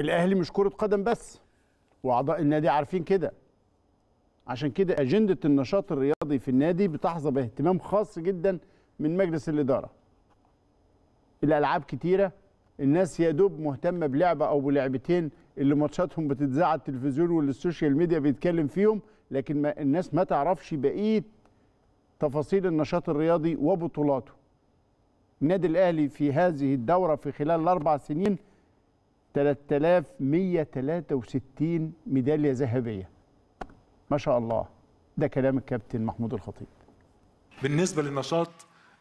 الاهلي مش كره قدم بس واعضاء النادي عارفين كده عشان كده اجنده النشاط الرياضي في النادي بتحظى باهتمام خاص جدا من مجلس الاداره الالعاب كتيره الناس يا دوب مهتمه بلعبه او بلعبتين اللي ماتشاتهم بتتذاع على التلفزيون والسوشيال ميديا بيتكلم فيهم لكن ما الناس ما تعرفش بقيه تفاصيل النشاط الرياضي وبطولاته النادي الاهلي في هذه الدوره في خلال الاربع سنين 3163 ميداليه ذهبيه ما شاء الله ده كلام الكابتن محمود الخطيب بالنسبه للنشاط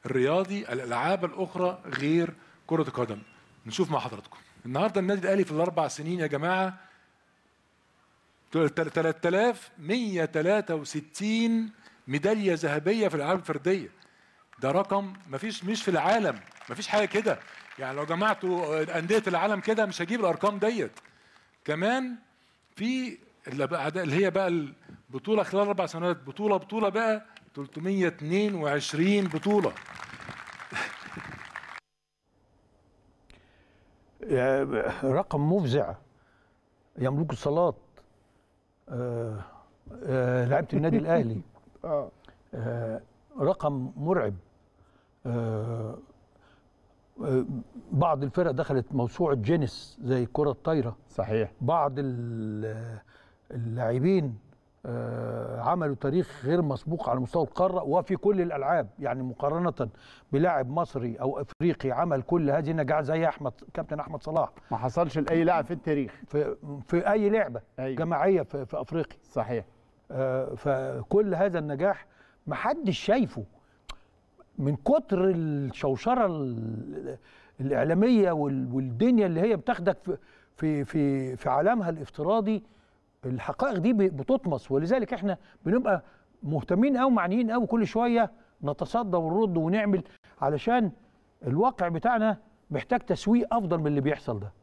الرياضي الالعاب الاخرى غير كره القدم نشوف مع حضراتكم النهارده النادي الاهلي في الاربع سنين يا جماعه 3163 ميداليه ذهبيه في الالعاب الفرديه ده رقم مفيش مش في العالم مفيش حاجه كده يعني لو جمعتوا آه، انديه العالم كده مش هجيب الارقام ديت كمان في اللي هي بقى البطوله خلال اربع سنوات بطوله بطوله بقى 322 بطوله رقم مفزع يملك الصلاة آه آه لعيبه النادي الاهلي آه. آه رقم مرعب آه بعض الفرق دخلت موسوعه جينيس زي الكره الطايره صحيح بعض اللاعبين آه، عملوا تاريخ غير مسبوق على مستوى القاره وفي كل الالعاب يعني مقارنه بلاعب مصري او افريقي عمل كل هذه النجاعه زي احمد كابتن احمد صلاح ما حصلش لاي لاعب في التاريخ في, في اي لعبه أيوة. جماعيه في, في افريقيا صحيح آه، فكل هذا النجاح محدش شايفه من كتر الشوشره الاعلاميه والدنيا اللي هي بتاخدك في في في, عالمها الافتراضي الحقائق دي بتطمس ولذلك احنا بنبقى مهتمين قوي معنيين قوي كل شويه نتصدى ونرد ونعمل علشان الواقع بتاعنا محتاج تسويق افضل من اللي بيحصل ده